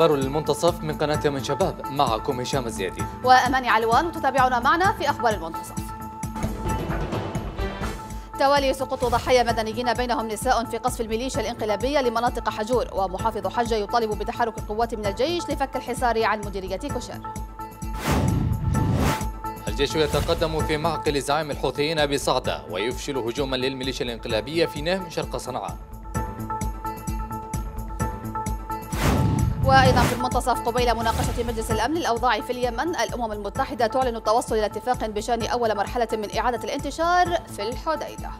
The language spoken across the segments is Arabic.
أخبار للمنتصف من قناة يمن شباب معكم هشام الزيادي وأماني علوان تتابعنا معنا في أخبار المنتصف توالي سقوط ضحايا مدنيين بينهم نساء في قصف الميليشيا الانقلابية لمناطق حجور ومحافظ حجة يطالب بتحرك القوات من الجيش لفك الحصار عن مديرية كوشير الجيش يتقدم في معقل زعيم الحوثيين بصعدة ويفشل هجوما للميليشيا الانقلابية في نهم شرق صنعاء وأيضا في المنتصف قبيل مناقشة مجلس الأمن الأوضاع في اليمن الأمم المتحدة تعلن التوصل إلى اتفاق بشأن أول مرحلة من إعادة الانتشار في الحديدة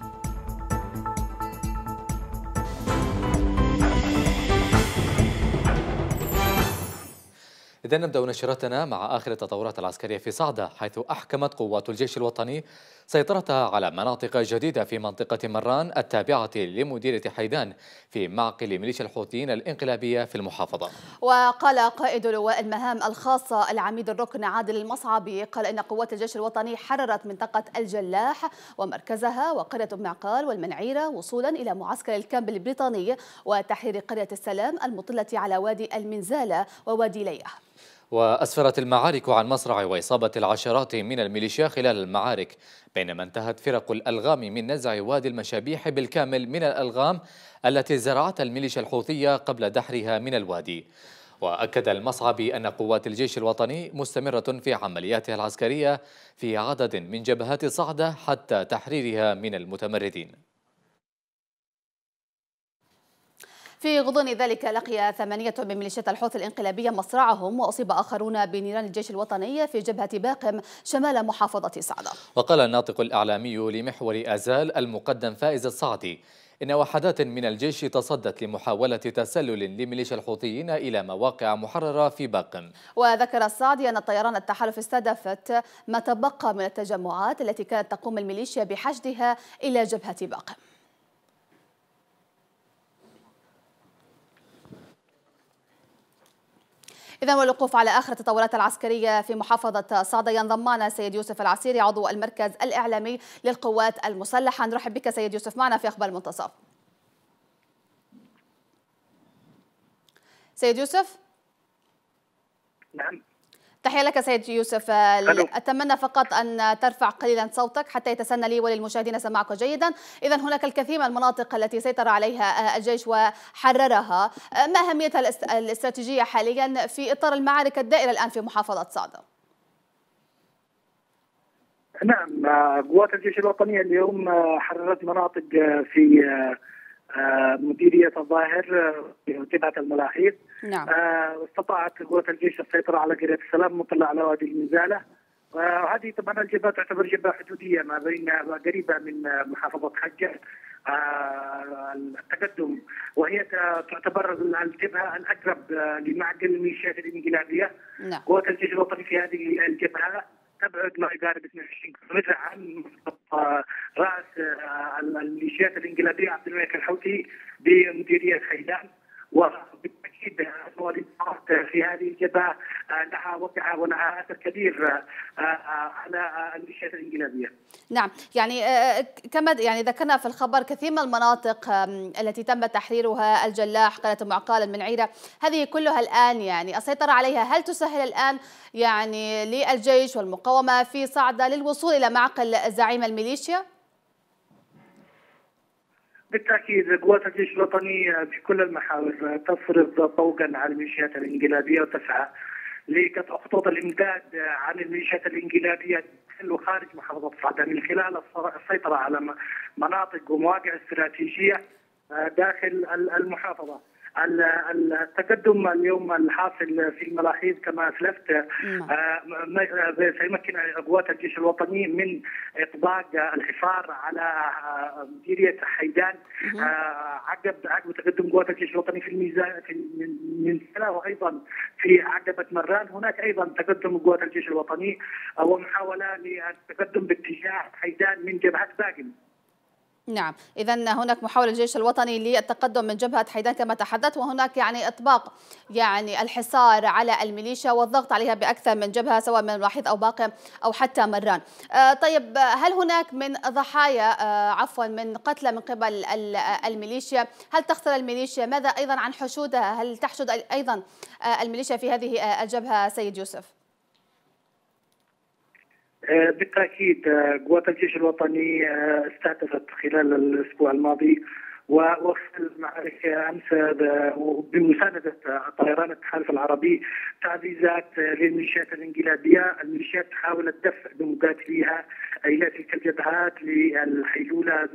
إذا نبدأ نشرتنا مع آخر التطورات العسكرية في صعدة حيث أحكمت قوات الجيش الوطني سيطرتها على مناطق جديدة في منطقة مران التابعة لمديرة حيدان في معقل ميليشيا الحوثيين الانقلابية في المحافظة وقال قائد لواء المهام الخاصة العميد الركن عادل المصعبي قال إن قوات الجيش الوطني حررت منطقة الجلاح ومركزها وقرية معقال والمنعيرة وصولا إلى معسكر الكامب البريطاني وتحرير قرية السلام المطلة على وادي المنزالة ووادي ليه وأسفرت المعارك عن مصرع وإصابة العشرات من الميليشيا خلال المعارك بينما انتهت فرق الألغام من نزع وادي المشابيح بالكامل من الألغام التي زرعتها الميليشيا الحوثية قبل دحرها من الوادي وأكد المصعبي أن قوات الجيش الوطني مستمرة في عملياتها العسكرية في عدد من جبهات صعدة حتى تحريرها من المتمردين في غضون ذلك لقي ثمانية من ميليشيات الحوث الانقلابية مصرعهم وأصيب آخرون بنيران الجيش الوطني في جبهة باقم شمال محافظة صعدة وقال الناطق الإعلامي لمحور أزال المقدم فائز الصعدي إن وحدات من الجيش تصدت لمحاولة تسلل لميليشيا الحوثيين إلى مواقع محررة في باقم وذكر السعدي أن الطيران التحالف استهدفت ما تبقى من التجمعات التي كانت تقوم الميليشيا بحشدها إلى جبهة باقم إذا والوقوف على آخر التطورات العسكرية في محافظة صعدة ينضم سيد يوسف العسيري عضو المركز الإعلامي للقوات المسلحة نرحب بك سيد يوسف معنا في أخبار المنتصف سيد يوسف نعم تحية لك سيد يوسف أتمنى فقط أن ترفع قليلا صوتك حتى يتسنى لي وللمشاهدين سماعك جيدا إذا هناك الكثير من المناطق التي سيطر عليها الجيش وحررها ما أهمية الاستراتيجية حاليا في إطار المعارك الدائرة الآن في محافظة صعدة نعم آه، قوات الجيش الوطني اليوم آه، حررت مناطق آه، في مديرية الظاهر تبعة آه، الملاحيق نعم. آه، استطاعت قوة الجيش السيطرة على جبهة السلام مطلع على وادي المزالة آه، وهذه طبعا الجبهة تعتبر جبهة حدودية ما بين قريبة من محافظة حجة التقدم وهي تعتبر الجبهه الاقرب لمعقل الميليشيات الانقلابيه نعم. قوات الجيش الوطني في هذه الجبهه تبعد ما يقارب 22 متر عن راس آه، الميليشيات الانقلابيه عبد الملك الحوثي بمديريه حيدان و جدا في هذه الجبهه آه، لها وقع ولها اثر كبير آه، آه، على الميليشيات الانجليزيه. نعم يعني كما يعني ذكرنا في الخبر كثير من المناطق التي تم تحريرها الجلاح قلعه معقال المنعيره هذه كلها الان يعني السيطره عليها هل تسهل الان يعني للجيش والمقاومه في صعده للوصول الى معقل زعيم الميليشيا؟ بالتاكيد قوات الجيش الوطني بكل المحاور تفرض طوقا على الميليشيات الانقلابيه وتسعى لقطع خطوط الامداد عن الميليشيات الانقلابيه داخل وخارج محافظه صعدة من خلال السيطره على مناطق ومواقع استراتيجيه داخل المحافظه. التقدم اليوم الحاصل في الملاحيض كما اسلفت آه، نعم. سيمكن قوات الجيش الوطني من اطباق الحصار على آه، مديريه حيدان آه، عقب عقب تقدم قوات الجيش الوطني في الميزان في المنسلة وايضا في عقبه مران هناك ايضا تقدم قوات الجيش الوطني ومحاوله للتقدم باتجاه حيدان من جبهه باقم نعم اذا هناك محاوله الجيش الوطني للتقدم من جبهه حيدان كما تحدث وهناك يعني اطباق يعني الحصار على الميليشيا والضغط عليها باكثر من جبهه سواء من الوحيد او باقي او حتى مران آه طيب هل هناك من ضحايا آه عفوا من قتلى من قبل آه، الميليشيا هل تخسر الميليشيا ماذا ايضا عن حشودها هل تحشد ايضا آه، الميليشيا في هذه آه، الجبهه سيد يوسف آه، بالتاكيد آه، قوات الجيش الوطني آه، استهدفت خلال الاسبوع الماضي ووقف المعركة أمس بمساندة طيران التحالف العربي تعزيزات للميليشيات الانقلابية الميليشيات حاولت دفع بمقاتليها إلى تلك الجبهات للحيلولة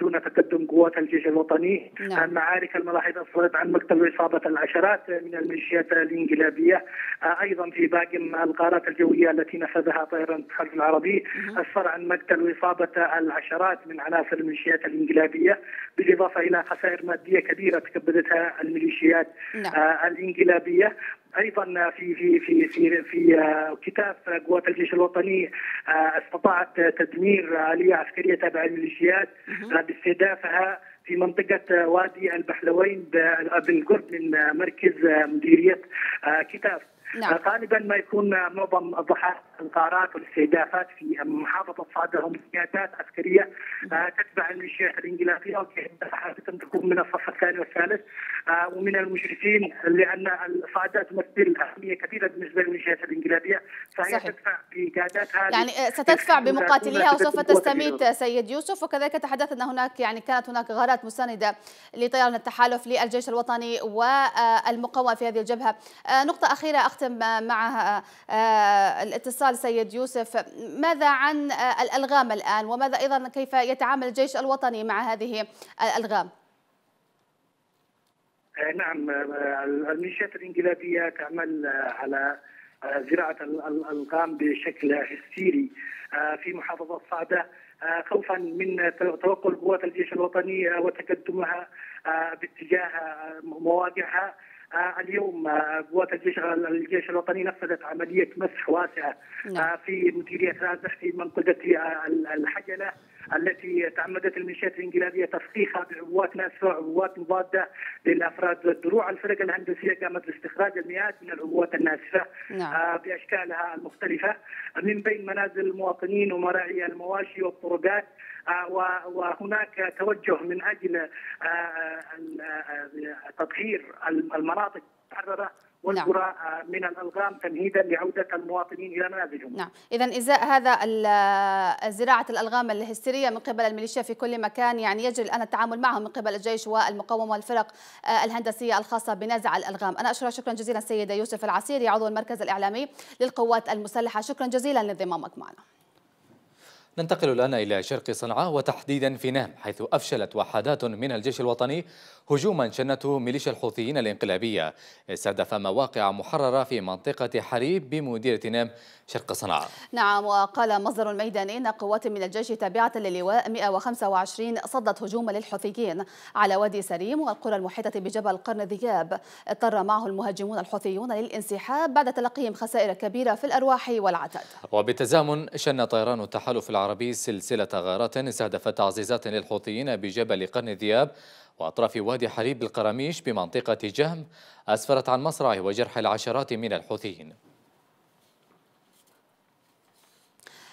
دون تقدم قوات الجيش الوطني نعم. معارك الملاحظة أصدرت عن مكتب وإصابة العشرات من الميليشيات الانقلابية آه، أيضا في باقم القارات الجوية التي نفذها طيران الاتحاد العربي نعم. أسفر عن مقتل وإصابة العشرات من عناصر الميليشيات الانقلابية بالإضافة إلى خسائر مادية كبيرة تكبدتها الميليشيات نعم. آه، الانقلابية ايضا في في في في في آه، كتاب قوات الجيش الوطني آه، استطاعت تدمير اليه عسكريه تابعه للميليشيات آه، باستهدافها في منطقة وادي البحلوين بالقرب من مركز مديرية كتاف نعم. آه، غالبا ما يكون معظم الضحايا الغارات والاستهدافات في محافظه صادر هم قيادات عسكريه آه، نعم. تتبع الميليشيات الانجليزيه وكذلك تكون من الصف الثاني والثالث آه، ومن المشرفين لان صادر تمثل اهميه كبيره بالنسبه للميليشيات الانجليزيه فهي صحيح. تدفع بقيادات يعني ستدفع بمقاتليها وسوف تستميت سيد يوسف وكذلك تحدث ان هناك يعني كانت هناك غارات مسانده لطيران التحالف للجيش الوطني والمقاومه في هذه الجبهه نقطه اخيره أختم مع آه، الاتصال سيد يوسف ماذا عن آه، الألغام الآن وماذا أيضا كيف يتعامل الجيش الوطني مع هذه الألغام آه، نعم الميليشيات الانقلابيه تعمل على زراعه الالغام بشكل هستيري في محافظه صعده خوفا من توقف قوات الجيش الوطني وتقدمها باتجاه مواقعها آه، اليوم آه، قوات الجيش الجيش الوطني نفذت عمليه مسح واسعه آه، نعم. في مديريه رازح في منطقه الحجله التي تعمدت الميليشيات الانقلابيه تفخيخها بعبوات ناسفه وعبوات مضاده للافراد والدروع، الفرق الهندسيه قامت باستخراج المئات من العبوات الناسفه نعم. آه، باشكالها المختلفه من بين منازل المواطنين ومراعي المواشي والطرقات آه، وهناك توجه من اجل آه، تطهير المناطق المحرره والذرة نعم. من الألغام تمهيدا لعودة المواطنين إلى منازلهم نعم إذا إزاء هذا زراعة الألغام الهستيرية من قبل الميليشيا في كل مكان يعني يجري الآن التعامل معهم من قبل الجيش والمقاومة والفرق آه، الهندسية الخاصة بنزع الألغام أنا أشكر شكرا جزيلا سيدة يوسف العسيري عضو المركز الإعلامي للقوات المسلحة شكرا جزيلا لانضمامك معنا ننتقل الآن إلى شرق صنعاء وتحديدا في نهم حيث أفشلت وحدات من الجيش الوطني هجوما شنته ميليشيا الحوثيين الانقلابية استهدف مواقع محررة في منطقة حريب بمديرة نهم شرق صنعاء نعم وقال مصدر ميداني أن قوات من الجيش تابعة للواء 125 صدت هجوما للحوثيين على وادي سريم والقرى المحيطة بجبل قرن ذياب اضطر معه المهاجمون الحوثيون للانسحاب بعد تلقيهم خسائر كبيرة في الأرواح والعتاد وبالتزامن شن طيران التحالف العربي العربي سلسلة غارات استهدفت تعزيزات للحوثيين بجبل قرن الذئاب وأطراف وادي حليب القراميش بمنطقة جهم أسفرت عن مصرع وجرح العشرات من الحوثيين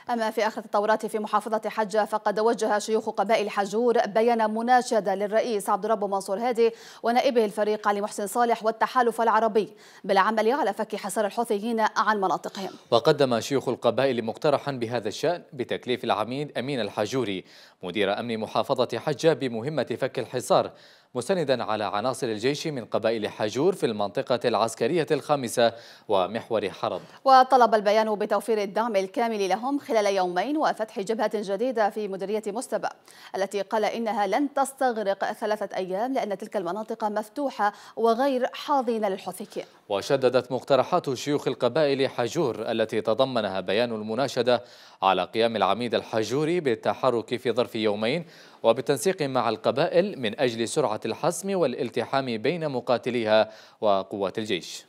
أما في آخر التطورات في محافظة حجة فقد وجه شيوخ قبائل حجور بيان مناشدة للرئيس عبد الرب منصور هادي ونائبه الفريق علي محسن صالح والتحالف العربي بالعمل على فك حصار الحوثيين عن مناطقهم وقدم شيوخ القبائل مقترحا بهذا الشأن بتكليف العميد أمين الحجوري مدير أمن محافظة حجة بمهمة فك الحصار مستندا على عناصر الجيش من قبائل حاجور في المنطقة العسكرية الخامسة ومحور حرب وطلب البيان بتوفير الدعم الكامل لهم خلال يومين وفتح جبهة جديدة في مديرية مستبى التي قال إنها لن تستغرق ثلاثة أيام لأن تلك المناطق مفتوحة وغير حاضنة للحوثيين وشددت مقترحات شيوخ القبائل حاجور التي تضمنها بيان المناشدة على قيام العميد الحاجوري بالتحرك في ظرف يومين وبالتنسيق مع القبائل من أجل سرعة الحسم والالتحام بين مقاتليها وقوات الجيش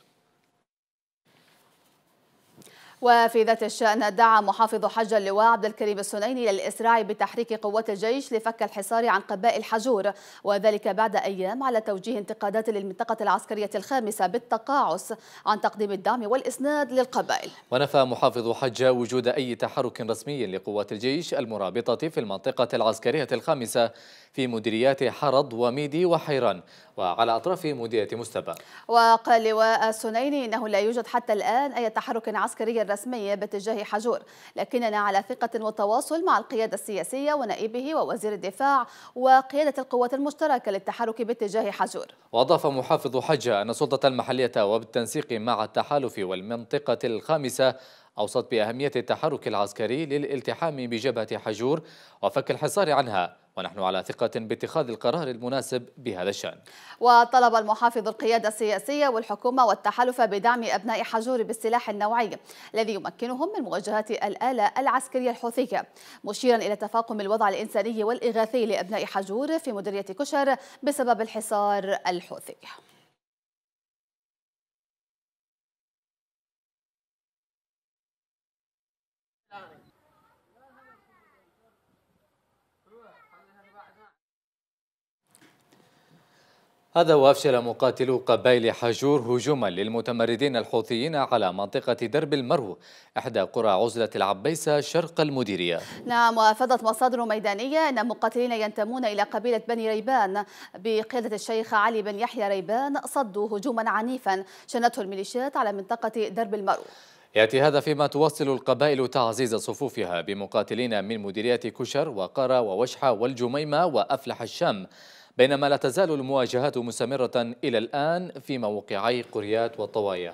وفي ذات الشأن دعا محافظ حج اللواء عبد الكريم السنيني للإسراع بتحريك قوات الجيش لفك الحصار عن قبائل حجور وذلك بعد أيام على توجيه انتقادات للمنطقة العسكرية الخامسة بالتقاعس عن تقديم الدعم والإسناد للقبائل ونفى محافظ حج وجود أي تحرك رسمي لقوات الجيش المرابطة في المنطقة العسكرية الخامسة في مديريات حرض وميدي وحيران وعلى أطراف مديرية مستبى وقال لواء السنيني إنه لا يوجد حتى الآن أي تحرك عسكري الرسمية باتجاه حجور لكننا على ثقة وتواصل مع القيادة السياسية ونائبه ووزير الدفاع وقيادة القوات المشتركة للتحرك باتجاه حجور وأضاف محافظ حجة أن السلطة المحلية وبالتنسيق مع التحالف والمنطقة الخامسة أوصت بأهمية التحرك العسكري للالتحام بجبهة حجور وفك الحصار عنها ونحن على ثقة باتخاذ القرار المناسب بهذا الشأن وطلب المحافظ القيادة السياسية والحكومة والتحالف بدعم أبناء حجور بالسلاح النوعي الذي يمكنهم من مواجهة الآلة العسكرية الحوثية مشيرا إلى تفاقم الوضع الإنساني والإغاثي لأبناء حجور في مديرية كشر بسبب الحصار الحوثي هذا وأفشل مقاتلو قبائل حجور هجوما للمتمردين الحوثيين على منطقة درب المرو إحدى قرى عزلة العبيسة شرق المديرية نعم وأفادت مصادر ميدانية أن مقاتلين ينتمون إلى قبيلة بني ريبان بقيادة الشيخ علي بن يحيى ريبان صدوا هجوما عنيفا شنته الميليشيات على منطقة درب المرو يأتي هذا فيما تواصل القبائل تعزيز صفوفها بمقاتلين من مديريات كشر وقرى ووشحة والجميمة وأفلح الشام بينما لا تزال المواجهات مستمرة إلى الآن في موقعي قريات والطوايا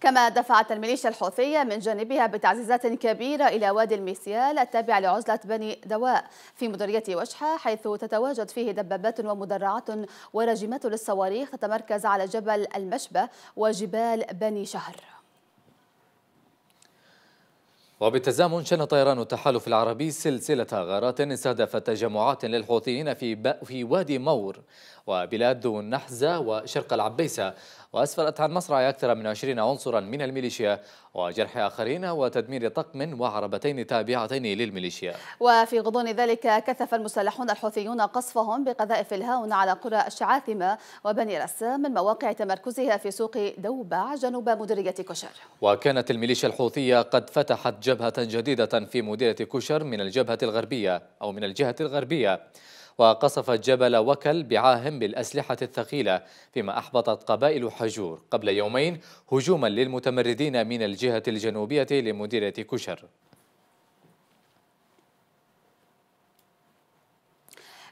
كما دفعت الميليشيا الحوثية من جانبها بتعزيزات كبيرة إلى وادي الميسيال التابع لعزلة بني دواء في مديرية وشحة حيث تتواجد فيه دبابات ومدرعات ورجمات للصواريخ تتمركز على جبل المشبة وجبال بني شهر وبالتزامن شن طيران التحالف العربي سلسلة غارات استهدفت تجمعات للحوثيين في, في وادي مور وبلاد النحزة وشرق العبيسة وأسفرت عن مصرع آية أكثر من 20 عنصرا من الميليشيا وجرح آخرين وتدمير طقم وعربتين تابعتين للميليشيا وفي غضون ذلك كثف المسلحون الحوثيون قصفهم بقذائف الهاون على قرى الشعاثمة وبني رسام من مواقع تمركزها في سوق دوبع جنوب مديرية كشر وكانت الميليشيا الحوثية قد فتحت جبهة جديدة في مديرية كشر من الجبهة الغربية أو من الجهة الغربية وقصفت جبل وكل بعاهم بالأسلحة الثقيلة فيما أحبطت قبائل حجور قبل يومين هجوما للمتمردين من الجهة الجنوبية لمديرية كشر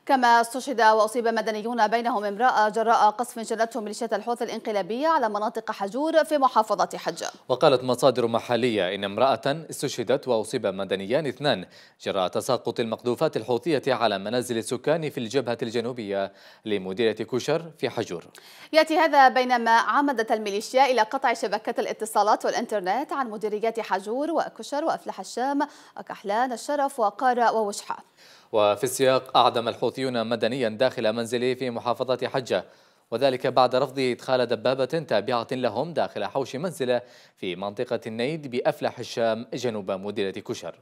كما استشهد وأصيب مدنيون بينهم امرأة جراء قصف شنته ميليشيات الحوثي الإنقلابية على مناطق حجور في محافظة حجة وقالت مصادر محلية إن امرأة استشهدت وأصيب مدنيان اثنان جراء تساقط المقذوفات الحوثية على منازل السكان في الجبهة الجنوبية لمديرية كشر في حجور يأتي هذا بينما عمدت الميليشيا إلى قطع شبكات الاتصالات والإنترنت عن مديريات حجور وكشر وأفلح الشام وكحلان الشرف وقارة ووشحة وفي السياق أعدم الحوثيون مدنيا داخل منزله في محافظة حجة وذلك بعد رفضه إدخال دبابة تابعة لهم داخل حوش منزله في منطقة النيد بأفلح الشام جنوب مديرة كشر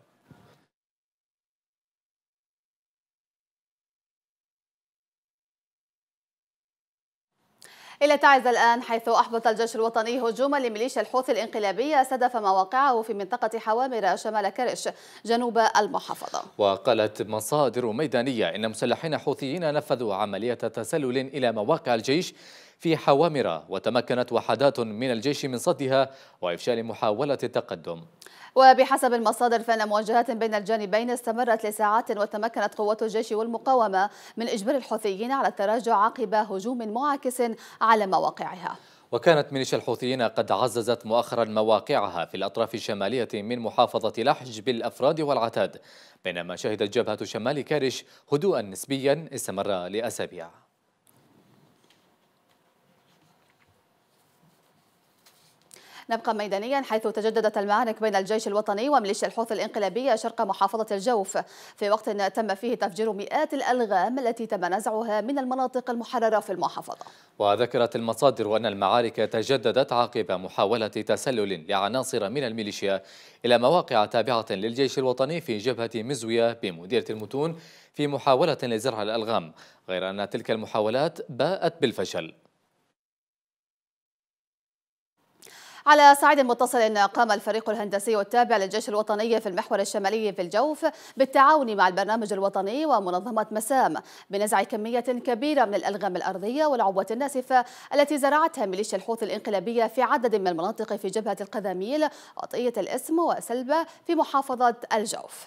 إلى تعز الآن حيث أحبط الجيش الوطني هجوما لميليشيا الحوثي الانقلابية استهدف مواقعه في منطقة حوامر شمال كرش جنوب المحافظة وقالت مصادر ميدانية إن مسلحين حوثيين نفذوا عملية تسلل إلى مواقع الجيش في حوامر وتمكنت وحدات من الجيش من صدها وإفشال محاولة التقدم وبحسب المصادر فإن مواجهات بين الجانبين استمرت لساعات وتمكنت قوات الجيش والمقاومة من إجبار الحوثيين على التراجع عقب هجوم معاكس على مواقعها وكانت ميليشيا الحوثيين قد عززت مؤخرا مواقعها في الأطراف الشمالية من محافظة لحج بالأفراد والعتاد بينما شهدت جبهة شمال كارش هدوءا نسبيا استمر لأسابيع نبقى ميدانيا حيث تجددت المعارك بين الجيش الوطني وميليشيا الحوثي الانقلابية شرق محافظة الجوف في وقت تم فيه تفجير مئات الألغام التي تم نزعها من المناطق المحررة في المحافظة وذكرت المصادر أن المعارك تجددت عقب محاولة تسلل لعناصر من الميليشيا إلى مواقع تابعة للجيش الوطني في جبهة مزوية بمديرة المتون في محاولة لزرع الألغام غير أن تلك المحاولات باءت بالفشل على صعيد متصل قام الفريق الهندسي التابع للجيش الوطني في المحور الشمالي في الجوف بالتعاون مع البرنامج الوطني ومنظمة مسام بنزع كمية كبيرة من الألغام الأرضية والعبوات الناسفة التي زرعتها ميليشيا الحوث الإنقلابية في عدد من المناطق في جبهة القذاميل عطية الاسم وسلبة في محافظة الجوف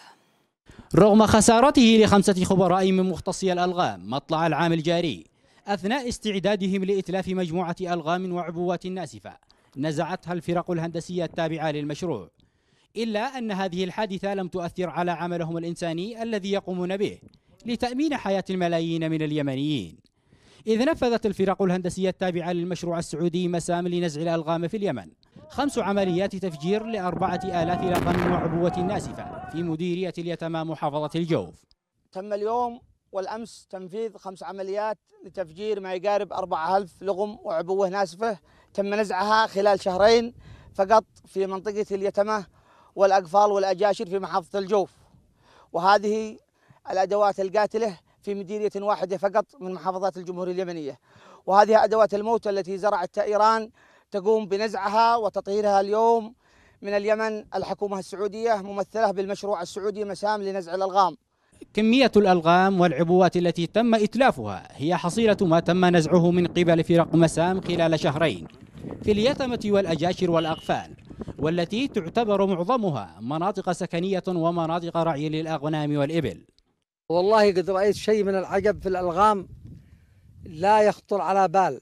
رغم خسارته لخمسة خبراء من مختصي الألغام مطلع العام الجاري أثناء استعدادهم لإتلاف مجموعة ألغام وعبوات ناسفة نزعتها الفرق الهندسية التابعة للمشروع إلا أن هذه الحادثة لم تؤثر على عملهم الإنساني الذي يقومون به لتأمين حياة الملايين من اليمنيين إذ نفذت الفرق الهندسية التابعة للمشروع السعودي مسام لنزع الألغام في اليمن خمس عمليات تفجير لأربعة آلاف لغم وعبوة ناسفة في مديرية اليتامى محافظة الجوف تم اليوم والأمس تنفيذ خمس عمليات لتفجير ما يقارب 4000 لغم وعبوة ناسفة تم نزعها خلال شهرين فقط في منطقة اليتمة والأقفال والأجاشر في محافظة الجوف وهذه الأدوات القاتلة في مديرية واحدة فقط من محافظات الجمهورية اليمنية وهذه أدوات الموت التي زرعتها إيران تقوم بنزعها وتطهيرها اليوم من اليمن الحكومة السعودية ممثلة بالمشروع السعودي مسام لنزع الألغام كمية الألغام والعبوات التي تم إتلافها هي حصيلة ما تم نزعه من قبل فرق مسام خلال شهرين في اليتمة والأجاشر والأقفال والتي تعتبر معظمها مناطق سكنية ومناطق رعي للأغنام والإبل والله قد رأيت شيء من العجب في الألغام لا يخطر على بال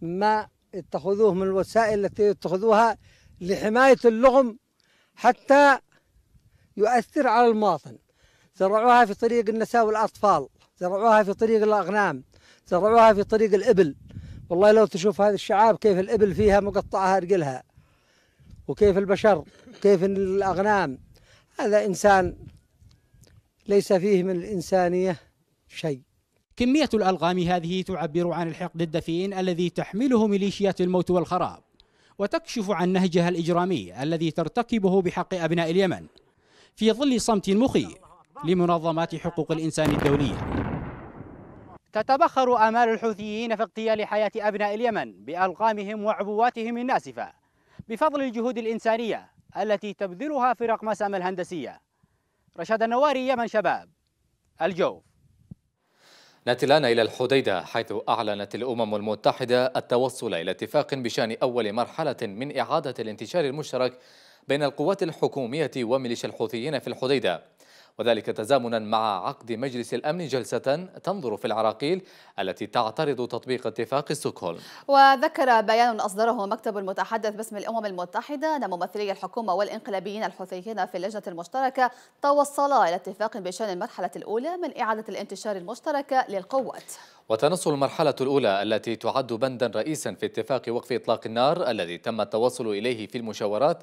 ما اتخذوه من الوسائل التي اتخذوها لحماية اللغم حتى يؤثر على المواطن زرعوها في طريق النساء والأطفال زرعوها في طريق الأغنام زرعوها في طريق الإبل والله لو تشوف هذه الشعاب كيف الإبل فيها مقطعة رجلها وكيف البشر كيف الأغنام هذا إنسان ليس فيه من الإنسانية شيء كمية الألغام هذه تعبر عن الحقد الدفين الذي تحمله ميليشيات الموت والخراب وتكشف عن نهجها الإجرامي الذي ترتكبه بحق أبناء اليمن في ظل صمت مخيف لمنظمات حقوق الإنسان الدولية تتبخر آمال الحوثيين في اغتيال حياة أبناء اليمن بألقامهم وعبواتهم الناسفة بفضل الجهود الإنسانية التي تبذلها فرق مسام الهندسية رشاد النواري يمن شباب الجوف نأتي الآن إلى الحديدة حيث أعلنت الأمم المتحدة التوصل إلى اتفاق بشأن أول مرحلة من إعادة الانتشار المشترك بين القوات الحكومية وميليشيا الحوثيين في الحديدة وذلك تزامنا مع عقد مجلس الأمن جلسة تنظر في العراقيل التي تعترض تطبيق اتفاق ستوكهولم وذكر بيان أصدره مكتب المتحدث باسم الأمم المتحدة أن ممثلي الحكومة والإنقلابيين الحوثيين في اللجنة المشتركة توصلا إلى اتفاق بشأن المرحلة الأولى من إعادة الانتشار المشترك للقوات وتنص المرحلة الأولى التي تعد بندا رئيسا في اتفاق وقف إطلاق النار الذي تم التوصل إليه في المشاورات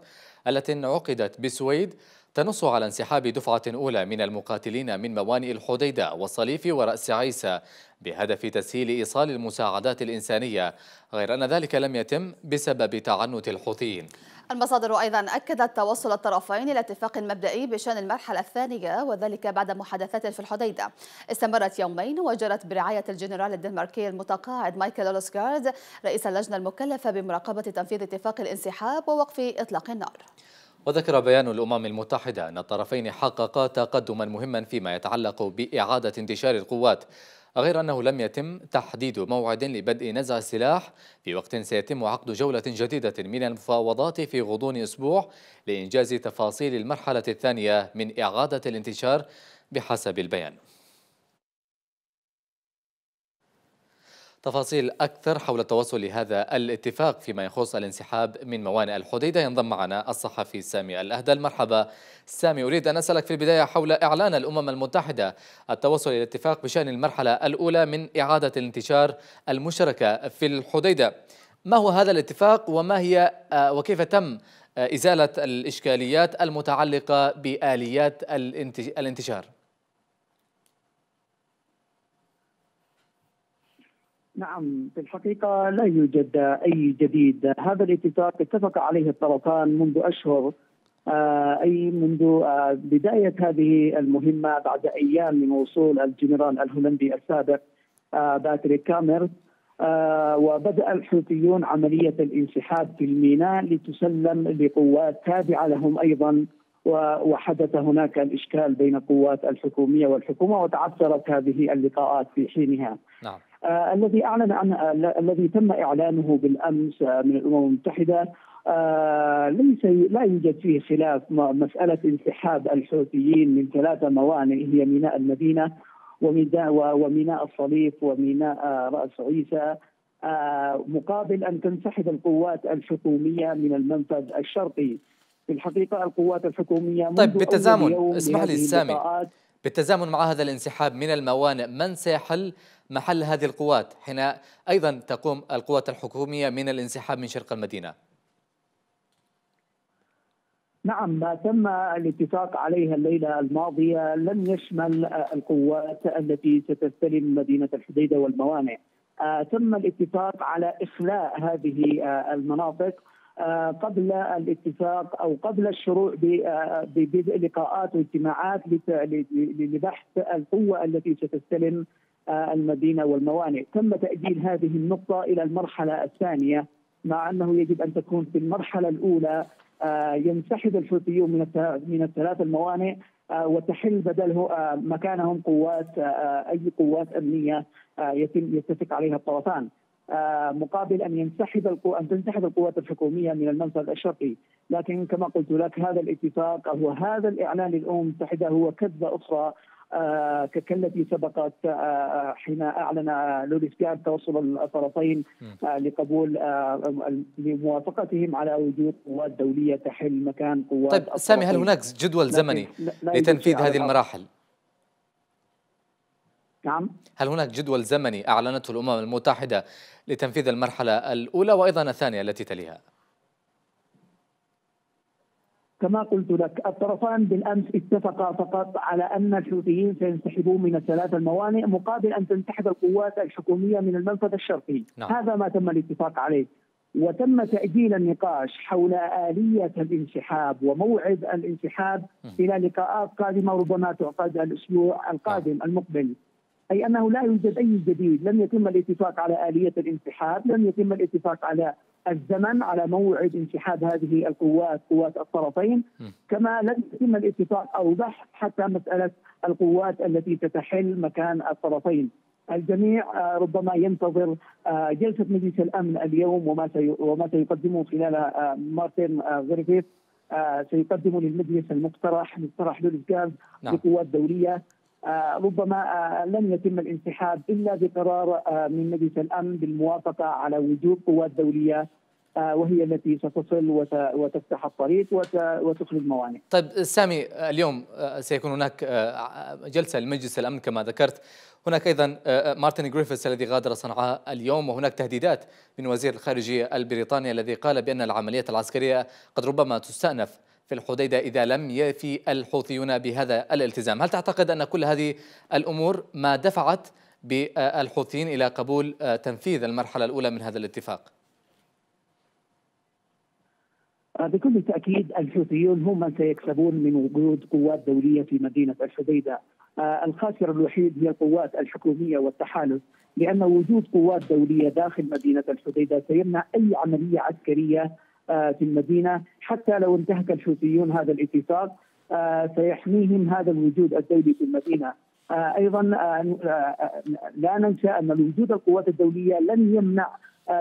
التي انعقدت بالسويد تنص على انسحاب دفعة أولى من المقاتلين من موانئ الحديدة والصليف ورأس عيسى بهدف تسهيل إيصال المساعدات الإنسانية غير أن ذلك لم يتم بسبب تعنت الحوثيين المصادر أيضا أكدت توصل الطرفين إلى اتفاق مبدئي بشأن المرحلة الثانية وذلك بعد محادثات في الحديدة استمرت يومين وجرت برعاية الجنرال الدنماركي المتقاعد مايكل أولسكارد رئيس اللجنة المكلفة بمراقبة تنفيذ اتفاق الانسحاب ووقف إطلاق النار وذكر بيان الأمم المتحدة أن الطرفين حققا تقدما مهما فيما يتعلق بإعادة انتشار القوات غير أنه لم يتم تحديد موعد لبدء نزع السلاح في وقت سيتم عقد جولة جديدة من المفاوضات في غضون أسبوع لإنجاز تفاصيل المرحلة الثانية من إعادة الانتشار بحسب البيان تفاصيل أكثر حول التوصل لهذا الاتفاق فيما يخص الانسحاب من موانئ الحديدة ينضم معنا الصحفي سامي الأهدل مرحبا سامي أريد أن أسألك في البداية حول إعلان الأمم المتحدة التوصل إلى اتفاق بشأن المرحلة الأولى من إعادة الانتشار المشتركة في الحديدة ما هو هذا الاتفاق وما هي آه، وكيف تم آه، إزالة الإشكاليات المتعلقة بآليات الانتشار؟ نعم في الحقيقة لا يوجد أي جديد هذا الاتفاق اتفق عليه الطرفان منذ أشهر آه، أي منذ آه، بداية هذه المهمة بعد أيام من وصول الجنرال الهولندي السابق آه، باتريك كامر وبدأ الحوثيون عملية الانسحاب في الميناء لتسلم لقوات تابعة لهم أيضا وحدث هناك الإشكال بين قوات الحكومية والحكومة وتعثرت هذه اللقاءات في حينها نعم. آه الذي أعلن عن الذي تم إعلانه بالأمس من الأمم المتحدة آه ليس لا يوجد فيه خلاف مسألة انسحاب الحوثيين من ثلاثة موانئ هي ميناء المدينة وميناء وميناء الصليب وميناء آه، رأس عيسى آه مقابل أن تنسحب القوات الحكومية من المنفذ الشرقي في الحقيقه القوات الحكوميه طيب بالتزامن اسمح لي سامي بالتزامن مع هذا الانسحاب من الموانئ من سيحل محل هذه القوات حين ايضا تقوم القوات الحكوميه من الانسحاب من شرق المدينه نعم ما تم الاتفاق عليها الليله الماضيه لم يشمل القوات التي ستستلم مدينه الحديده والموانئ آه، تم الاتفاق على اخلاء هذه آه، المناطق آه، قبل الاتفاق او قبل الشروع آه، ببدء لقاءات واجتماعات لبحث القوه التي ستستلم آه، المدينه والموانئ، تم تاجيل هذه النقطه الى المرحله الثانيه مع انه يجب ان تكون في المرحله الاولى ينسحب الحوثيون من من الثلاث الموانئ وتحل بدله مكانهم قوات اي قوات امنيه يتم يتفق عليها الطرفان. آه، مقابل ان ينسحب القو... ان تنسحب القوات الحكوميه من المنفذ الشرقي، لكن كما قلت لك هذا الاتفاق او هذا الاعلان للامم المتحده هو كذبه اخرى آه كالتي سبقت آه, آه، حين اعلن لوريس جاب توصل الطرفين آه لقبول آه، لموافقتهم على وجود قوات دوليه تحل مكان قوات طيب سامي هل هناك جدول زمني لتنفيذ هذه المراحل؟ نعم هل هناك جدول زمني أعلنته الأمم المتحدة لتنفيذ المرحلة الأولى وأيضا الثانية التي تليها؟ كما قلت لك الطرفان بالامس اتفقا فقط على ان الحوثيين سينسحبون من الثلاث الموانئ مقابل ان تنسحب القوات الحكوميه من المنفذ الشرقي، نعم. هذا ما تم الاتفاق عليه. وتم تاجيل النقاش حول اليه الانسحاب وموعد الانسحاب الى لقاءات قادمه ربما تعقد الاسبوع القادم نعم. المقبل. أي أنه لا يوجد أي جديد لم يتم الاتفاق على آلية الانسحاب لم يتم الاتفاق على الزمن على موعد انسحاب هذه القوات قوات الطرفين كما لم يتم الاتفاق او بحث حتى مساله القوات التي تتحل مكان الطرفين الجميع آه، ربما ينتظر آه، جلسه مجلس الامن اليوم وما وما سيقدمه خلال آه، مارتن غريفيث سيقدم للمجلس المقترح مقترح لولز جاز نعم. بقوات دوليه آه، ربما آه، لن يتم الانسحاب الا بقرار آه، من مجلس الامن بالموافقه على وجود قوات دوليه وهي التي ستصل وتفتح الطريق وتخرج موانئ. طيب سامي اليوم سيكون هناك جلسه لمجلس الامن كما ذكرت، هناك ايضا مارتن جريفيث الذي غادر صنعاء اليوم وهناك تهديدات من وزير الخارجيه البريطاني الذي قال بان العمليات العسكريه قد ربما تستانف في الحديدة إذا لم يفي الحوثيون بهذا الالتزام هل تعتقد أن كل هذه الأمور ما دفعت بالحوثيين إلى قبول آه، تنفيذ المرحلة الأولى من هذا الاتفاق آه، بكل تأكيد الحوثيون هم من سيكسبون من وجود قوات دولية في مدينة الحديدة آه، الخاسر الوحيد هي القوات الحكومية والتحالف لأن وجود قوات دولية داخل مدينة الحديدة سيمنع أي عملية عسكرية آه، في المدينه حتى لو انتهك الحوثيون هذا الاتفاق آه، سيحميهم هذا الوجود الدولي في المدينه آه، ايضا لا ننسى ان وجود القوات الدوليه لن يمنع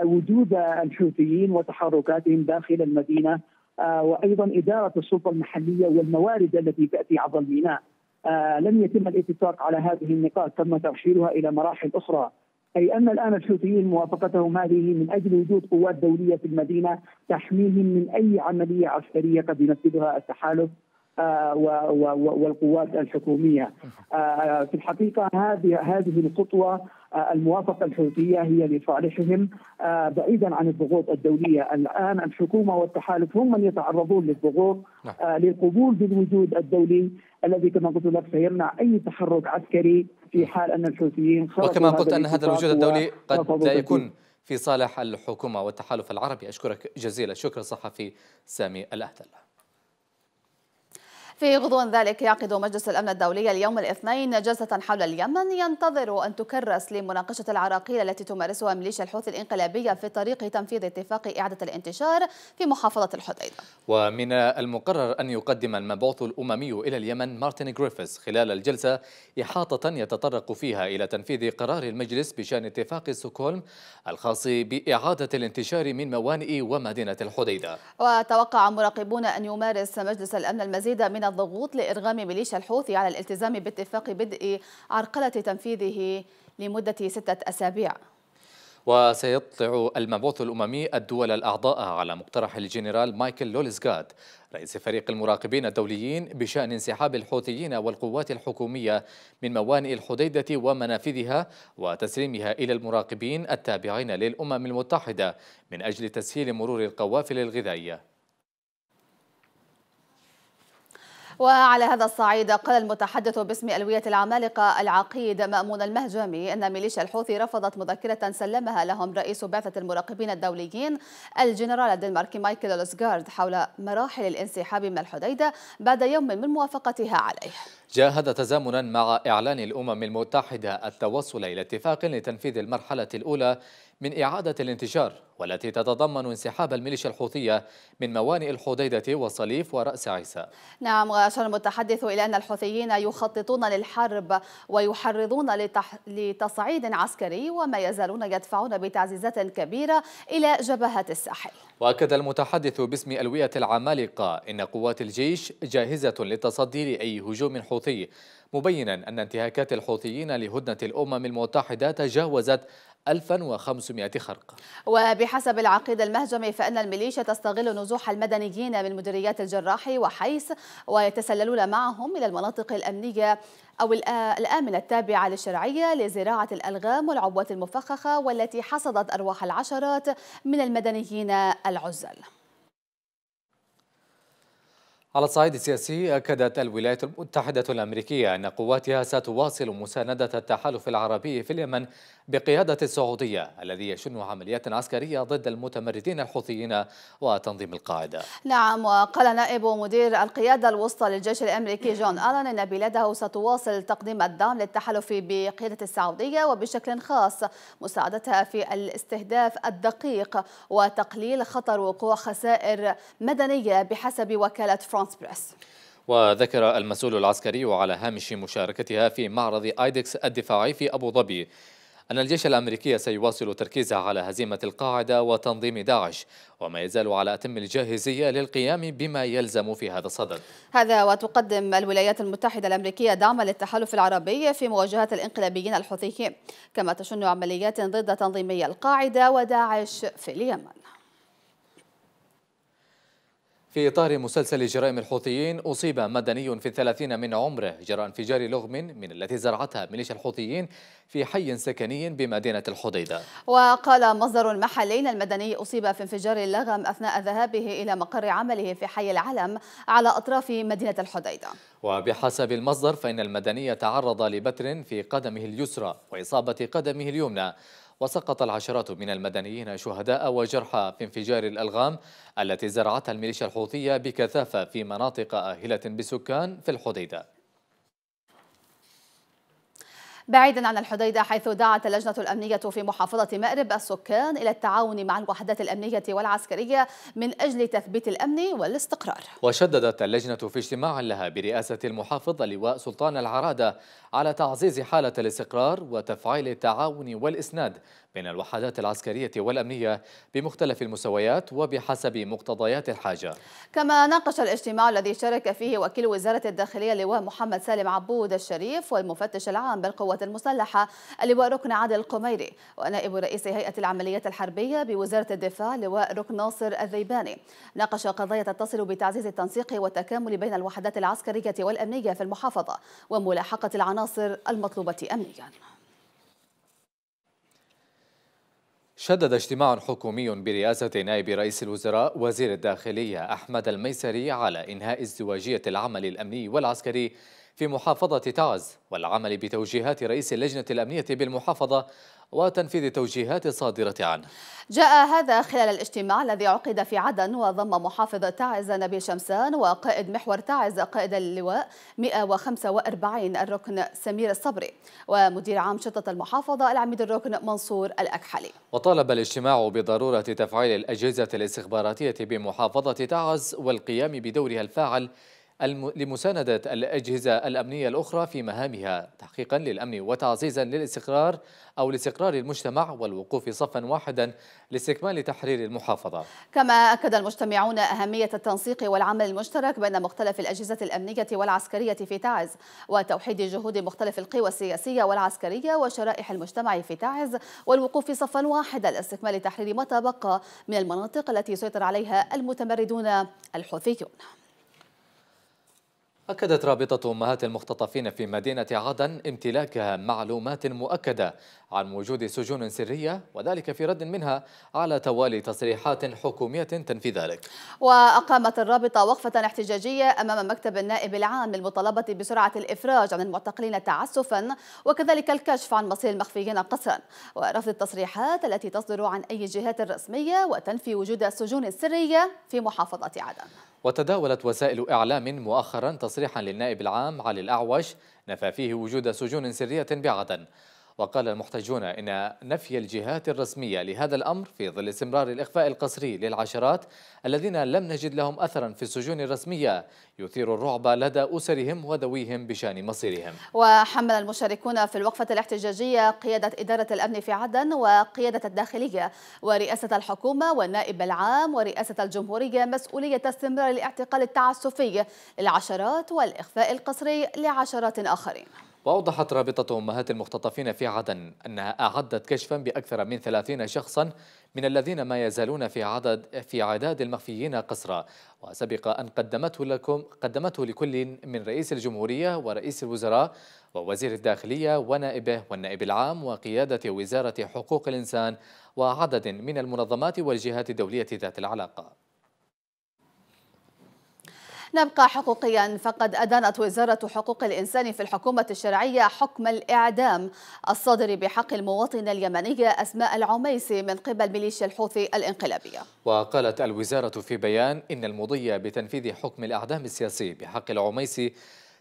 وجود الحوثيين وتحركاتهم داخل المدينه وايضا اداره السلطه المحليه والموارد التي تاتي عبر الميناء لم يتم الاتفاق على هذه النقاط تم ترشيدها الى مراحل اخرى أي أن الآن الحوثيين موافقتهم هذه من أجل وجود قوات دولية في المدينة تحميهم من أي عملية عسكرية قد ينفذها التحالف آه، والقوات الحكوميه آه، آه، في الحقيقه هذه هذه الخطوه الموافقه الحوثيه هي لصالحهم بعيدا عن الضغوط الدوليه، الان الحكومه والتحالف هم من يتعرضون للضغوط نعم. للقبول بالوجود الدولي الذي كما قلت لك سيمنع اي تحرك عسكري في نعم. حال ان الحوثيين خرجوا وكما قلت ان هذا الوجود الدولي قد لا يكون في صالح الحكومه والتحالف العربي اشكرك جزيلا شكرا الصحفي سامي الاهدل في غضون ذلك يعقد مجلس الأمن الدولي اليوم الاثنين جلسة حول اليمن ينتظر أن تكرس لمناقشة العراقيل التي تمارسها ميليشيا الحوثي الإنقلابية في طريق تنفيذ اتفاق إعادة الانتشار في محافظة الحديدة ومن المقرر أن يقدم المبعوث الأممي إلى اليمن مارتن جريفيث خلال الجلسة إحاطة يتطرق فيها إلى تنفيذ قرار المجلس بشأن اتفاق سوكولم الخاص بإعادة الانتشار من موانئ ومدينة الحديدة وتوقع مراقبون أن يمارس مجلس الأمن المزيد من الضغوط لإرغام ميليشيا الحوثي على الالتزام باتفاق بدء عرقلة تنفيذه لمدة ستة أسابيع وسيطلع المبعوث الأممي الدول الأعضاء على مقترح الجنرال مايكل لولزغاد رئيس فريق المراقبين الدوليين بشأن انسحاب الحوثيين والقوات الحكومية من موانئ الحديدة ومنافذها وتسليمها إلى المراقبين التابعين للأمم المتحدة من أجل تسهيل مرور القوافل الغذائية وعلى هذا الصعيد قال المتحدث باسم ألوية العمالقة العقيد مأمون المهجمي أن ميليشيا الحوثي رفضت مذكرة سلمها لهم رئيس بعثة المراقبين الدوليين الجنرال الدنماركي مايكل لوسغارد حول مراحل الانسحاب من الحديدة بعد يوم من موافقتها عليه جاء هذا تزامنا مع إعلان الأمم المتحدة التوصل إلى اتفاق لتنفيذ المرحلة الأولى من إعادة الانتشار والتي تتضمن انسحاب الميليشيا الحوثية من موانئ الحديدة وصليف ورأس عيسى نعم وأشار المتحدث إلى أن الحوثيين يخططون للحرب ويحرضون لتح... لتصعيد عسكري وما يزالون يدفعون بتعزيزات كبيرة إلى جبهة الساحل وأكد المتحدث باسم ألوية العمالقة إن قوات الجيش جاهزة للتصدي لأي هجوم حوثي مبينا أن انتهاكات الحوثيين لهدنة الأمم المتحدة تجاوزت 1500 خرق وبحسب العقيد المهجمي فإن الميليشيا تستغل نزوح المدنيين من مديريات الجراح وحيس ويتسللون معهم إلى المناطق الأمنية أو الآمنة التابعة للشرعية لزراعة الألغام والعبوات المفخخة والتي حصدت أرواح العشرات من المدنيين العزل على الصعيد السياسي أكدت الولايات المتحدة الأمريكية أن قواتها ستواصل مساندة التحالف العربي في اليمن بقيادة السعودية الذي يشن عمليات عسكرية ضد المتمردين الحوثيين وتنظيم القاعدة نعم وقال نائب مدير القيادة الوسطى للجيش الأمريكي جون ألان أن بلاده ستواصل تقديم الدعم للتحالف بقيادة السعودية وبشكل خاص مساعدتها في الاستهداف الدقيق وتقليل خطر وقوع خسائر مدنية بحسب وكالة فرانس بريس وذكر المسؤول العسكري على هامش مشاركتها في معرض ايدكس الدفاعي في أبو ظبي أن الجيش الأمريكي سيواصل تركيزه على هزيمة القاعدة وتنظيم داعش وما يزال على أتم الجاهزية للقيام بما يلزم في هذا الصدد هذا وتقدم الولايات المتحدة الأمريكية دعما للتحالف العربي في مواجهة الإنقلابيين الحوثيين كما تشن عمليات ضد تنظيمي القاعدة وداعش في اليمن في إطار مسلسل جرائم الحوثيين أصيب مدني في الثلاثين من عمره جراء انفجار لغم من التي زرعتها ميليشيا الحوثيين في حي سكني بمدينة الحديدة وقال مصدر محلي المدني أصيب في انفجار اللغم أثناء ذهابه إلى مقر عمله في حي العلم على أطراف مدينة الحديدة وبحسب المصدر فإن المدني تعرض لبتر في قدمه اليسرى وإصابة قدمه اليمنى وسقط العشرات من المدنيين شهداء وجرحى في انفجار الألغام التي زرعتها الميليشيا الحوثية بكثافة في مناطق آهلة بسكان في الحديدة بعيدا عن الحديدة حيث دعت اللجنة الأمنية في محافظة مأرب السكان إلى التعاون مع الوحدات الأمنية والعسكرية من أجل تثبيت الأمن والاستقرار وشددت اللجنة في اجتماع لها برئاسة المحافظ لواء سلطان العرادة على تعزيز حالة الاستقرار وتفعيل التعاون والإسناد بين الوحدات العسكرية والأمنية بمختلف المستويات وبحسب مقتضيات الحاجة كما ناقش الاجتماع الذي شارك فيه وكيل وزارة الداخلية لواء محمد سالم عبود الشريف والمفتش العام بالقوات المسلحة اللواء ركن عادل القميري ونائب رئيس هيئة العمليات الحربية بوزارة الدفاع لواء ركن ناصر الذيباني ناقش قضايا تتصل بتعزيز التنسيق والتكامل بين الوحدات العسكرية والأمنية في المحافظة وملاحقة العناصر العناصر المطلوبة أمنياً شدد اجتماع حكومي برئاسة نائب رئيس الوزراء وزير الداخلية أحمد الميسري على إنهاء ازدواجية العمل الأمني والعسكري في محافظة تعز والعمل بتوجيهات رئيس اللجنة الأمنية بالمحافظة وتنفيذ التوجيهات الصادرة عنه جاء هذا خلال الاجتماع الذي عقد في عدن وضم محافظ تعز نبيل شمسان وقائد محور تعز قائد اللواء 145 الركن سمير الصبري ومدير عام شرطة المحافظة العميد الركن منصور الأكحلي وطالب الاجتماع بضرورة تفعيل الأجهزة الاستخباراتية بمحافظة تعز والقيام بدورها الفاعل لمساندة الأجهزة الأمنية الأخرى في مهامها تحقيقا للأمن وتعزيزا للاستقرار أو لاستقرار المجتمع والوقوف صفا واحدا لاستكمال تحرير المحافظة كما أكد المجتمعون أهمية التنسيق والعمل المشترك بين مختلف الأجهزة الأمنية والعسكرية في تعز وتوحيد جهود مختلف القوى السياسية والعسكرية وشرائح المجتمع في تعز والوقوف صفا واحدا لاستكمال تحرير ما تبقى من المناطق التي سيطر عليها المتمردون الحوثيون أكدت رابطة أمهات المختطفين في مدينة عدن امتلاكها معلومات مؤكدة عن وجود سجون سرية وذلك في رد منها على توالي تصريحات حكومية تنفي ذلك وأقامت الرابطة وقفة احتجاجية أمام مكتب النائب العام المطالبة بسرعة الإفراج عن المعتقلين تعسفا وكذلك الكشف عن مصير المخفيين قسرا ورفض التصريحات التي تصدر عن أي جهات رسمية وتنفي وجود سجون سرية في محافظة عدن وتداولت وسائل إعلام مؤخرا تصريحا للنائب العام علي الأعوش نفى فيه وجود سجون سرية بعدن وقال المحتجون إن نفي الجهات الرسمية لهذا الأمر في ظل استمرار الإخفاء القسري للعشرات الذين لم نجد لهم أثرا في السجون الرسمية يثير الرعب لدى أسرهم وذويهم بشأن مصيرهم وحمل المشاركون في الوقفة الاحتجاجية قيادة إدارة الأمن في عدن وقيادة الداخلية ورئاسة الحكومة والنائب العام ورئاسة الجمهورية مسؤولية استمرار الاعتقال التعسفي للعشرات والإخفاء القسري لعشرات آخرين وأوضحت رابطة أمهات المختطفين في عدن أنها أعدت كشفا بأكثر من 30 شخصا من الذين ما يزالون في عدد في عداد المخفيين قسرا وسبق أن قدمته لكم قدمته لكل من رئيس الجمهورية ورئيس الوزراء ووزير الداخلية ونائبه والنائب العام وقيادة وزارة حقوق الإنسان وعدد من المنظمات والجهات الدولية ذات العلاقة نبقى حقوقيا فقد أدانت وزارة حقوق الإنسان في الحكومة الشرعية حكم الإعدام الصادر بحق المواطنة اليمنية أسماء العميسي من قبل ميليشيا الحوثي الانقلابية وقالت الوزارة في بيان إن المضي بتنفيذ حكم الإعدام السياسي بحق العميسي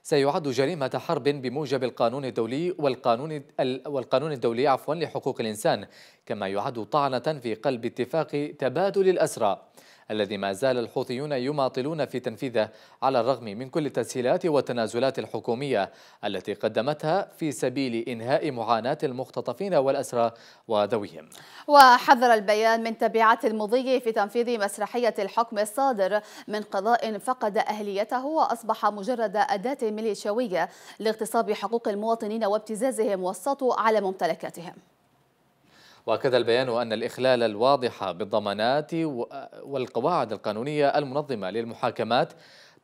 سيعد جريمة حرب بموجب القانون الدولي والقانون والقانون الدولي عفوا لحقوق الإنسان كما يعد طعنة في قلب اتفاق تبادل الأسرى الذي ما زال الحوثيون يماطلون في تنفيذه على الرغم من كل التسهيلات والتنازلات الحكومية التي قدمتها في سبيل إنهاء معاناة المختطفين والأسرى وذويهم وحذر البيان من تبعات المضي في تنفيذ مسرحية الحكم الصادر من قضاء فقد أهليته وأصبح مجرد أداة ميليشياوية لاغتصاب حقوق المواطنين وابتزازهم والسطو على ممتلكاتهم واكد البيان ان الاخلال الواضح بالضمانات والقواعد القانونيه المنظمه للمحاكمات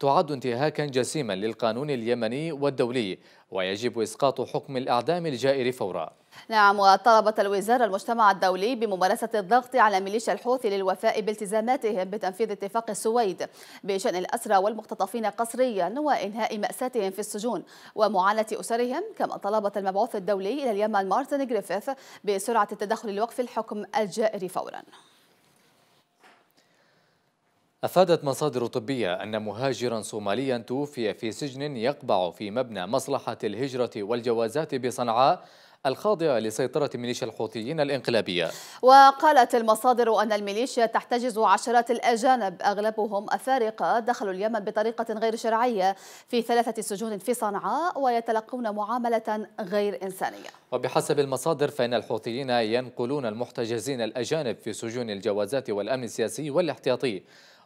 تعد انتهاكا جسيما للقانون اليمني والدولي ويجب إسقاط حكم الإعدام الجائر فورا نعم وطلبت الوزارة المجتمع الدولي بممارسة الضغط على ميليشيا الحوثي للوفاء بالتزاماتهم بتنفيذ اتفاق السويد بشأن الأسرى والمختطفين قسريا وإنهاء مأساتهم في السجون ومعاناة أسرهم كما طلبت المبعوث الدولي إلى اليمن مارتن جريفيث بسرعة التدخل لوقف الحكم الجائر فورا أفادت مصادر طبية أن مهاجرا صوماليا توفي في سجن يقبع في مبنى مصلحة الهجرة والجوازات بصنعاء الخاضعة لسيطرة ميليشيا الحوثيين الانقلابية وقالت المصادر أن الميليشيا تحتجز عشرات الأجانب أغلبهم أفارقة دخلوا اليمن بطريقة غير شرعية في ثلاثة سجون في صنعاء ويتلقون معاملة غير إنسانية وبحسب المصادر فإن الحوثيين ينقلون المحتجزين الأجانب في سجون الجوازات والأمن السياسي والاحتياطي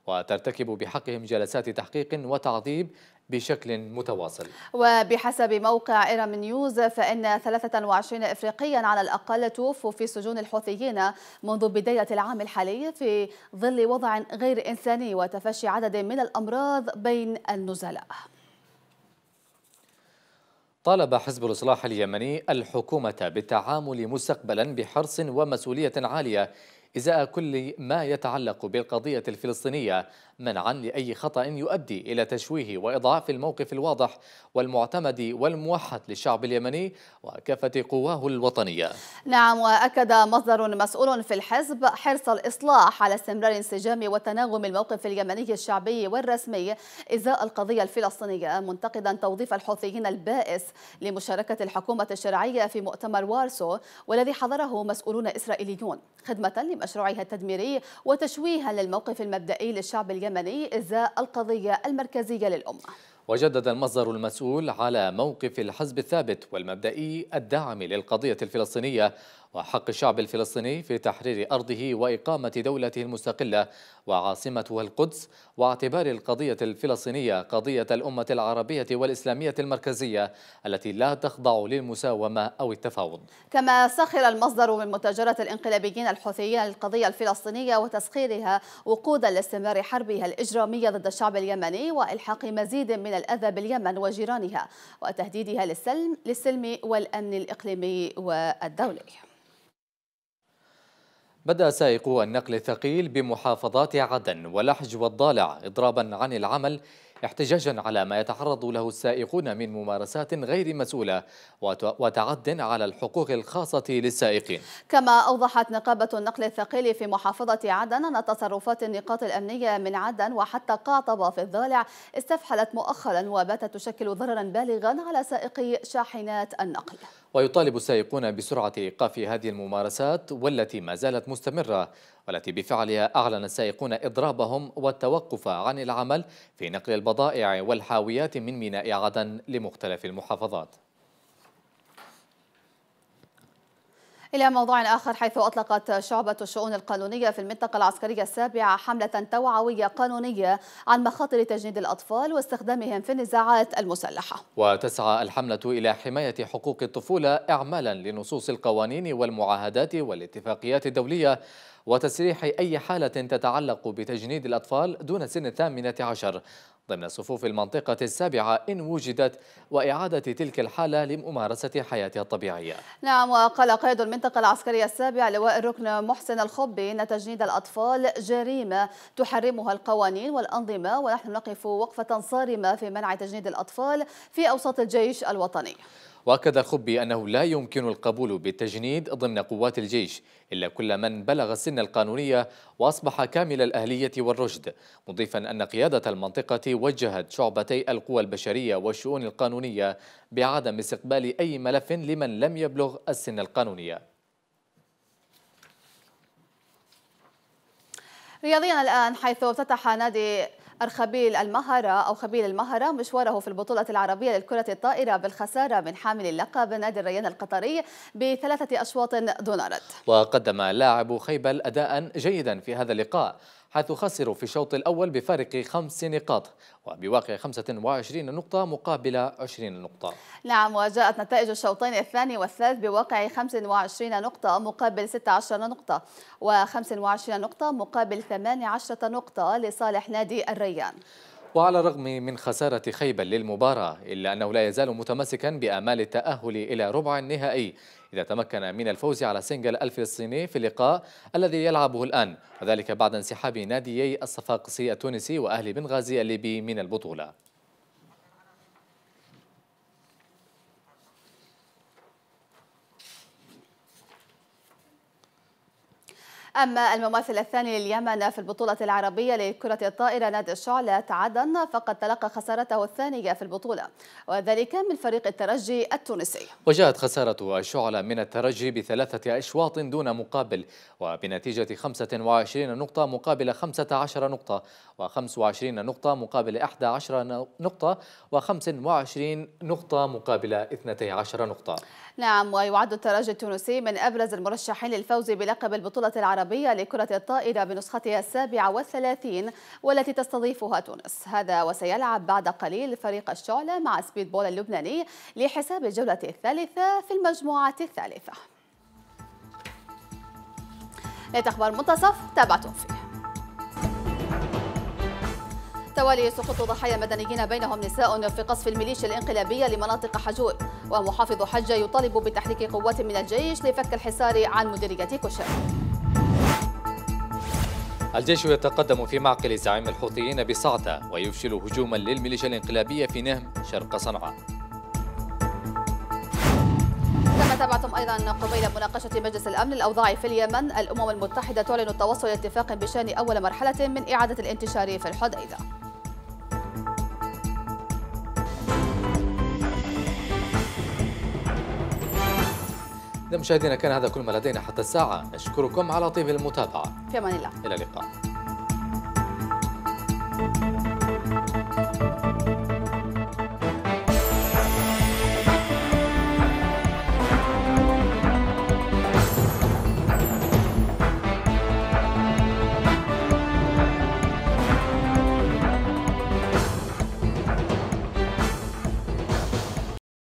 وترتكب بحقهم جلسات تحقيق وتعذيب بشكل متواصل وبحسب موقع إيرام نيوز فإن 23 إفريقيا على الأقل توفوا في سجون الحوثيين منذ بداية العام الحالي في ظل وضع غير إنساني وتفشي عدد من الأمراض بين النزلاء طالب حزب الإصلاح اليمني الحكومة بالتعامل مستقبلا بحرص ومسؤولية عالية إزاء كل ما يتعلق بالقضية الفلسطينية منعا لأي خطأ يؤدي إلى تشويه وإضعاف الموقف الواضح والمعتمد والموحد للشعب اليمني وكافة قواه الوطنية نعم وأكد مصدر مسؤول في الحزب حرص الإصلاح على استمرار انسجام وتناغم الموقف اليمني الشعبي والرسمي إزاء القضية الفلسطينية منتقدا توظيف الحوثيين البائس لمشاركة الحكومة الشرعية في مؤتمر وارسو والذي حضره مسؤولون إسرائيليون خدمة لمشروعها التدميري وتشويها للموقف المبدئي للشعب اليمني اليمني إزاء القضية المركزية للأمة وجدد المصدر المسؤول على موقف الحزب الثابت والمبدئي الدعم للقضية الفلسطينية وحق الشعب الفلسطيني في تحرير أرضه وإقامة دولته المستقلة وعاصمتها القدس واعتبار القضية الفلسطينية قضية الأمة العربية والإسلامية المركزية التي لا تخضع للمساومة أو التفاوض كما سخر المصدر من متاجرة الانقلابيين الحوثيين للقضية الفلسطينية وتسخيرها وقودا لاستمرار حربها الإجرامية ضد الشعب اليمني وإلحاق مزيد من الأذى باليمن وجيرانها وتهديدها للسلم, للسلم والأمن الإقليمي والدولي بدأ سائقو النقل الثقيل بمحافظات عدن ولحج والضالع إضرابا عن العمل احتجاجا على ما يتعرض له السائقون من ممارسات غير مسؤولة وتعد على الحقوق الخاصة للسائقين كما أوضحت نقابة النقل الثقيل في محافظة عدن أن تصرفات النقاط الأمنية من عدن وحتى قاطبة في الضالع استفحلت مؤخرا وباتت تشكل ضررا بالغا على سائقي شاحنات النقل ويطالب السائقون بسرعة إيقاف هذه الممارسات والتي ما زالت مستمرة والتي بفعلها أعلن السائقون إضرابهم والتوقف عن العمل في نقل البضائع والحاويات من ميناء عدن لمختلف المحافظات إلى موضوع آخر حيث أطلقت شعبة الشؤون القانونية في المنطقة العسكرية السابعة حملة توعوية قانونية عن مخاطر تجنيد الأطفال واستخدامهم في النزاعات المسلحة وتسعى الحملة إلى حماية حقوق الطفولة إعمالا لنصوص القوانين والمعاهدات والاتفاقيات الدولية وتسريح أي حالة تتعلق بتجنيد الأطفال دون سن الثامنة عشر ضمن صفوف المنطقة السابعة إن وجدت وإعادة تلك الحالة لممارسة حياتها الطبيعية نعم وقال قائد المنطقة العسكرية السابعة لواء الركن محسن الخبي إن تجنيد الأطفال جريمة تحرمها القوانين والأنظمة ونحن نقف وقفة صارمة في منع تجنيد الأطفال في أوساط الجيش الوطني وأكد الخبي أنه لا يمكن القبول بالتجنيد ضمن قوات الجيش إلا كل من بلغ السن القانونية وأصبح كامل الأهلية والرشد مضيفا أن قيادة المنطقة وجهت شعبتي القوى البشرية والشؤون القانونية بعدم استقبال أي ملف لمن لم يبلغ السن القانونية رياضيا الآن حيث افتتح نادي أرخبيل المهرة أو خبيل المهرة مشواره في البطولة العربية للكرة الطائرة بالخسارة من حامل اللقب نادي الريان القطري بثلاثة أشواط دون رد وقدم لاعب خيبل أداء جيدا في هذا اللقاء حيث خسروا في الشوط الأول بفارق خمس نقاط وبواقع 25 نقطة مقابل 20 نقطة نعم وجاءت نتائج الشوطين الثاني والثالث بواقع 25 نقطة مقابل 16 نقطة و25 نقطة مقابل 18 نقطة لصالح نادي الريان وعلى الرغم من خسارة خيبة للمباراة إلا أنه لا يزال متمسكا بآمال التأهل إلى ربع النهائي إذا تمكن من الفوز على سنجل الفلسطيني في اللقاء الذي يلعبه الآن وذلك بعد انسحاب ناديي الصفاقسي التونسي وأهلي بنغازي الليبي من البطولة أما الممثل الثاني لليمن في البطولة العربية لكرة الطائرة نادي الشعلة عدن فقد تلقى خسارته الثانية في البطولة وذلك من فريق الترجي التونسي وجاءت خسارة الشعلة من الترجي بثلاثة أشواط دون مقابل وبنتيجة 25 نقطة مقابل 15 نقطة و25 نقطة مقابل 11 نقطة و25 نقطة مقابل 12 نقطة نعم ويعد الترجي التونسي من أبرز المرشحين للفوز بلقب البطولة العربية لكرة الطائرة بنسختها السابعة والثلاثين والتي تستضيفها تونس هذا وسيلعب بعد قليل فريق الشعلة مع سبيد بول اللبناني لحساب الجولة الثالثة في المجموعة الثالثة. اخبار منتصف تابعتم فيه توالي سقوط ضحايا مدنيين بينهم نساء في قصف الميليشيا الانقلابية لمناطق حجور ومحافظ حجة يطالب بتحريك قوات من الجيش لفك الحصار عن مديرية كشر الجيش يتقدم في معقل زعيم الحوثيين بصعدة ويفشل هجوما للميليشيا الانقلابية في نهم شرق صنعاء كما تابعتم أيضا قبيل مناقشة مجلس الأمن الأوضاع في اليمن الأمم المتحدة تعلن التوصل لاتفاق بشأن أول مرحلة من إعادة الانتشار في الحديدة مشاهدينا كان هذا كل ما لدينا حتى الساعة نشكركم على طيب المتابعة في أمان الله إلى اللقاء